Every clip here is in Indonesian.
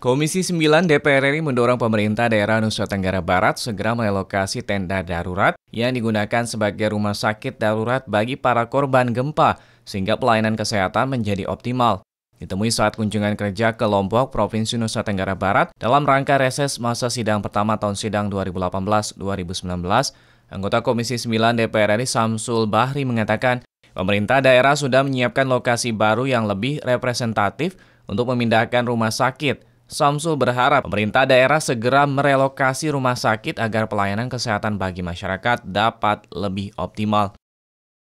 Komisi 9 DPR RI mendorong pemerintah daerah Nusa Tenggara Barat segera melokasi tenda darurat yang digunakan sebagai rumah sakit darurat bagi para korban gempa sehingga pelayanan kesehatan menjadi optimal. Ditemui saat kunjungan kerja ke Lombok, Provinsi Nusa Tenggara Barat dalam rangka reses masa sidang pertama tahun sidang 2018-2019, Anggota Komisi 9 DPR RI Samsul Bahri mengatakan, pemerintah daerah sudah menyiapkan lokasi baru yang lebih representatif untuk memindahkan rumah sakit. Samsul berharap pemerintah daerah segera merelokasi rumah sakit agar pelayanan kesehatan bagi masyarakat dapat lebih optimal.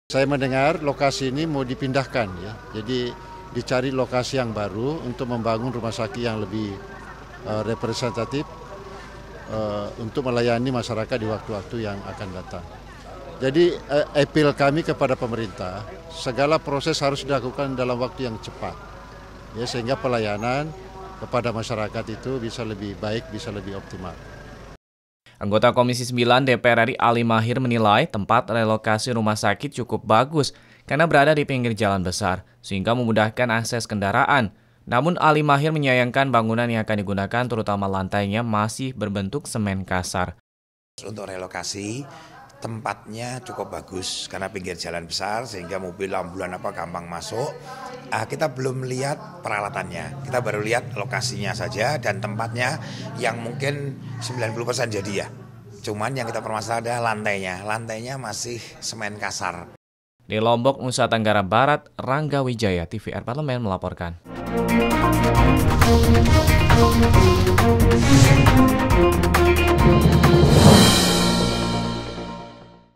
Saya mendengar lokasi ini mau dipindahkan ya. Jadi dicari lokasi yang baru untuk membangun rumah sakit yang lebih uh, representatif Eh, untuk melayani masyarakat di waktu-waktu yang akan datang. Jadi uh, appeal kami kepada pemerintah, segala proses harus dilakukan dalam waktu yang cepat, ya sehingga pelayanan kepada masyarakat itu bisa lebih baik, bisa lebih optimal. Anggota Komisi 9 DPR RI Ali Mahir menilai tempat relokasi rumah sakit cukup bagus karena berada di pinggir jalan besar, sehingga memudahkan akses kendaraan. Namun Ali Mahir menyayangkan bangunan yang akan digunakan terutama lantainya masih berbentuk semen kasar. Untuk relokasi tempatnya cukup bagus karena pinggir jalan besar sehingga mobil ambulan apa gampang masuk. Ah, kita belum lihat peralatannya, kita baru lihat lokasinya saja dan tempatnya yang mungkin 90% jadi ya. Cuman yang kita permasalahkan adalah lantainya, lantainya masih semen kasar. Di Lombok, Nusa Tenggara Barat, Rangga Wijaya, TVR Parlemen melaporkan. Thank you.